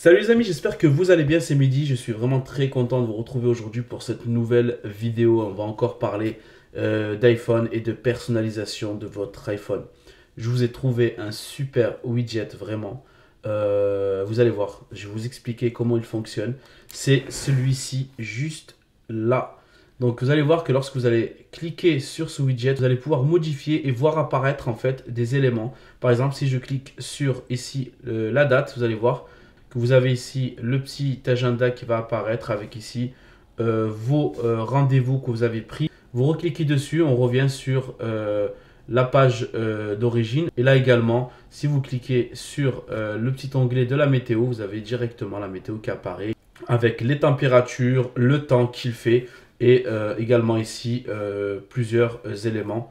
Salut les amis, j'espère que vous allez bien, c'est midi, je suis vraiment très content de vous retrouver aujourd'hui pour cette nouvelle vidéo. On va encore parler euh, d'iPhone et de personnalisation de votre iPhone. Je vous ai trouvé un super widget vraiment. Euh, vous allez voir, je vais vous expliquer comment il fonctionne. C'est celui-ci juste là. Donc vous allez voir que lorsque vous allez cliquer sur ce widget, vous allez pouvoir modifier et voir apparaître en fait des éléments. Par exemple, si je clique sur ici euh, la date, vous allez voir, vous avez ici le petit agenda qui va apparaître avec ici euh, vos euh, rendez-vous que vous avez pris. Vous recliquez dessus, on revient sur euh, la page d'origine. Et là également, si vous cliquez sur le petit onglet de la météo, vous avez directement la météo qui apparaît avec les températures, le temps qu'il fait et également ici plusieurs éléments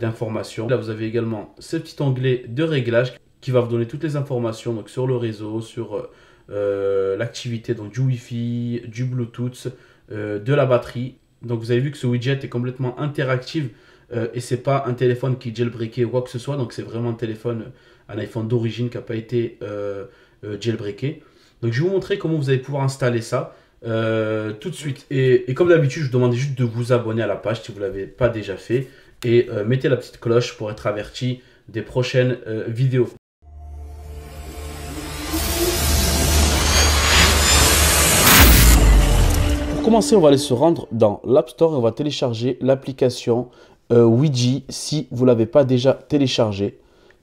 d'information. Là, vous avez également ce petit onglet de réglage qui va vous donner toutes les informations donc, sur le réseau, sur euh, euh, l'activité donc, du Wi-Fi, du Bluetooth, euh, de la batterie. Donc vous avez vu que ce widget est complètement interactif et et n'est pas un téléphone qui est jailbreaké ou quoi que ce soit. Donc c'est vraiment un téléphone, un iPhone d'origine qui n'a pas été jailbreaké. Donc je vais vous montrer comment vous allez pouvoir installer ça. tout de suite. Et, comme d'habitude, je vous demande juste de vous abonner à la page si vous ne l'avez pas déjà fait. Et mettez la petite cloche pour être averti des prochaines vidéos. commencer, on va aller se rendre dans l'App Store et on va télécharger l'application euh, si vous ne l'avez pas déjà téléchargée.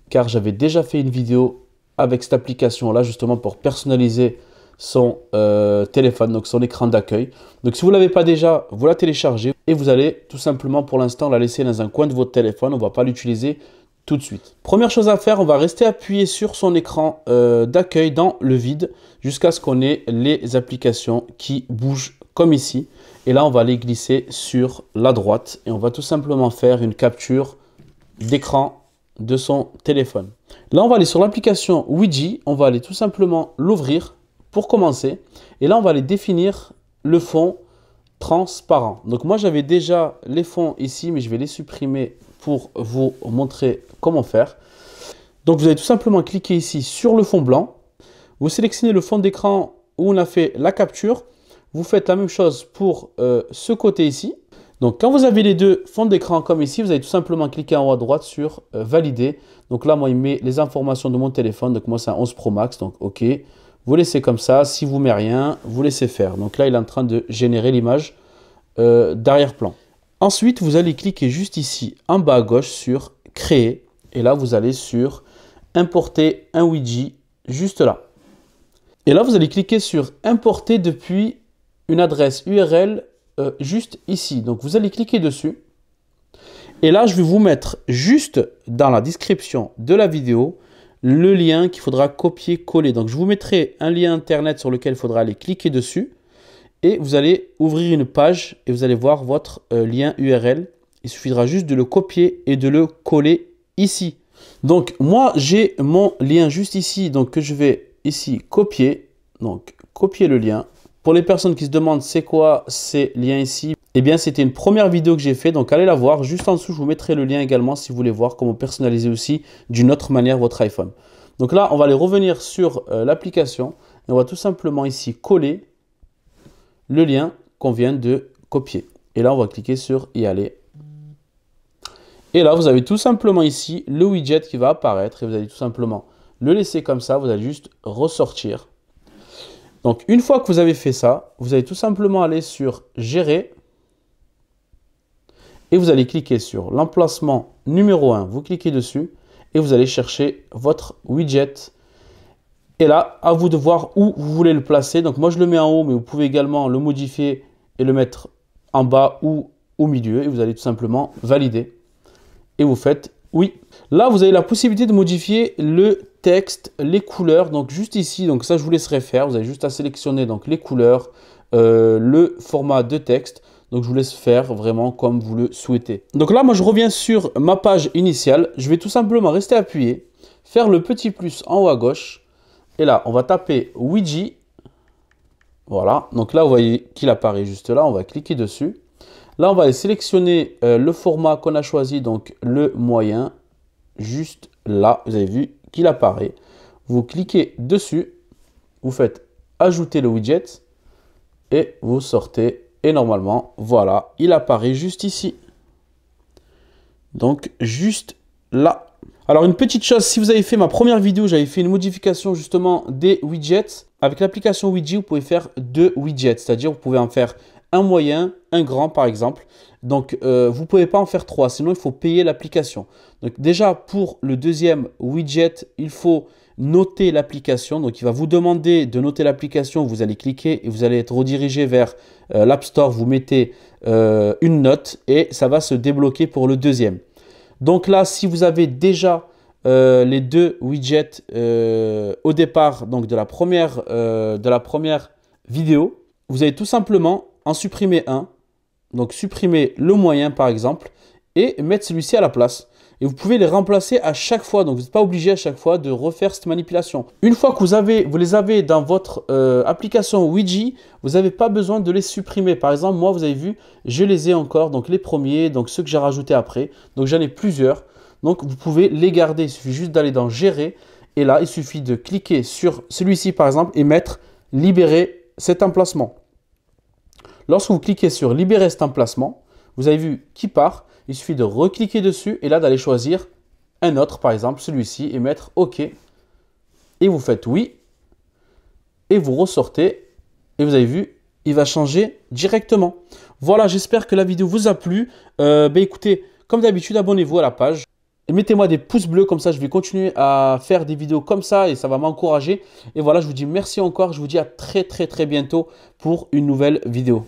Car j'avais déjà fait une vidéo avec cette application-là justement pour personnaliser son euh, téléphone, donc son écran d'accueil. Donc si vous ne l'avez pas déjà, vous la téléchargez et vous allez tout simplement pour l'instant la laisser dans un coin de votre téléphone. On ne va pas l'utiliser tout de suite. Première chose à faire, on va rester appuyé sur son écran euh, d'accueil dans le vide jusqu'à ce qu'on ait les applications qui bougent comme ici. Et là, on va les glisser sur la droite et on va tout simplement faire une capture d'écran de son téléphone. Là, on va aller sur l'application Ouija, on va aller tout simplement l'ouvrir pour commencer. Et là, on va aller définir le fond transparent. Donc moi, j'avais déjà les fonds ici, mais je vais les supprimer pour vous montrer comment faire. Donc vous allez tout simplement cliquer ici sur le fond blanc. Vous sélectionnez le fond d'écran où on a fait la capture vous faites la même chose pour euh, ce côté ici. Donc quand vous avez les deux fonds d'écran comme ici, vous allez tout simplement cliquer en haut à droite sur euh, valider. Donc là, moi, il met les informations de mon téléphone. Donc moi, c'est un 11 Pro Max, donc OK. Vous laissez comme ça. Si vous met rien, vous laissez faire. Donc là, il est en train de générer l'image euh, d'arrière-plan. Ensuite, vous allez cliquer juste ici en bas à gauche sur créer. Et là, vous allez sur importer un widget juste là. Et là, vous allez cliquer sur importer depuis une adresse URL euh, juste ici. Donc vous allez cliquer dessus. Et là, je vais vous mettre juste dans la description de la vidéo le lien qu'il faudra copier-coller. Donc je vous mettrai un lien internet sur lequel il faudra aller cliquer dessus. Et vous allez ouvrir une page et vous allez voir votre euh, lien URL. Il suffira juste de le copier et de le coller ici. Donc moi j'ai mon lien juste ici, donc que je vais ici copier. Donc copier le lien pour les personnes qui se demandent c'est quoi ces liens ici, eh bien c'était une première vidéo que j'ai fait, donc allez la voir. Juste en dessous, je vous mettrai le lien également si vous voulez voir comment personnaliser aussi d'une autre manière votre iPhone. Donc là, on va aller revenir sur euh, l'application et on va tout simplement ici coller le lien qu'on vient de copier. Et là, on va cliquer sur y aller. Et là, vous avez tout simplement ici le widget qui va apparaître et vous allez tout simplement le laisser comme ça. Vous allez juste ressortir donc une fois que vous avez fait ça, vous allez tout simplement aller sur Gérer et vous allez cliquer sur l'emplacement numéro 1. Vous cliquez dessus et vous allez chercher votre widget. Et là, à vous de voir où vous voulez le placer. Donc moi, je le mets en haut, mais vous pouvez également le modifier et le mettre en bas ou au milieu. Et vous allez tout simplement valider. Et vous faites oui. Là, vous avez la possibilité de modifier le les couleurs. Donc juste ici, donc ça je vous laisserai faire. Vous avez juste à sélectionner donc les couleurs, euh, le format de texte. Donc je vous laisse faire vraiment comme vous le souhaitez. Donc là, moi je reviens sur ma page initiale. Je vais tout simplement rester appuyé, faire le petit plus en haut à gauche. Et là, on va taper Ouija. Voilà, donc là, vous voyez qu'il apparaît juste là. On va cliquer dessus. Là, on va aller sélectionner euh, le format qu'on a choisi, donc le moyen, juste là, vous avez vu, apparaît. Vous cliquez dessus, vous faites ajouter le widget et vous sortez. Et normalement, voilà, il apparaît juste ici. Donc juste là. Alors une petite chose, si vous avez fait ma première vidéo, j'avais fait une modification justement des widgets. Avec l'application Widget, vous pouvez faire deux widgets, c'est-à-dire vous pouvez en faire un moyen, un grand par exemple. Donc euh, vous ne pouvez pas en faire trois, sinon il faut payer l'application. Donc déjà pour le deuxième widget, il faut noter l'application. Donc il va vous demander de noter l'application, vous allez cliquer et vous allez être redirigé vers euh, l'App Store, vous mettez euh, une note et ça va se débloquer pour le deuxième. Donc là, si vous avez déjà les deux widgets au départ donc de la première, de la première vidéo, vous allez tout simplement en supprimer un. Donc supprimer le moyen par exemple et mettre celui-ci à la place. Et vous pouvez les remplacer à chaque fois, donc vous n'êtes pas obligé à chaque fois de refaire cette manipulation. Une fois que vous, avez, vous les avez dans votre euh, application Ouija, vous n'avez pas besoin de les supprimer. Par exemple, moi vous avez vu, je les ai encore, donc les premiers, donc ceux que j'ai rajoutés après. Donc j'en ai plusieurs, donc vous pouvez les garder, il suffit juste d'aller dans Gérer. Et là, il suffit de cliquer sur celui-ci par exemple et mettre Libérer cet emplacement. Lorsque vous cliquez sur Libérer cet emplacement, vous avez vu qui part. Il suffit de recliquer dessus et là d'aller choisir un autre, par exemple celui-ci, et mettre OK. Et vous faites oui. Et vous ressortez. Et vous avez vu, il va changer directement. Voilà, j'espère que la vidéo vous a plu. Euh, ben écoutez, comme d'habitude, abonnez-vous à la page. Et mettez-moi des pouces bleus, comme ça je vais continuer à faire des vidéos comme ça et ça va m'encourager. Et voilà, je vous dis merci encore, je vous dis à très très très bientôt pour une nouvelle vidéo.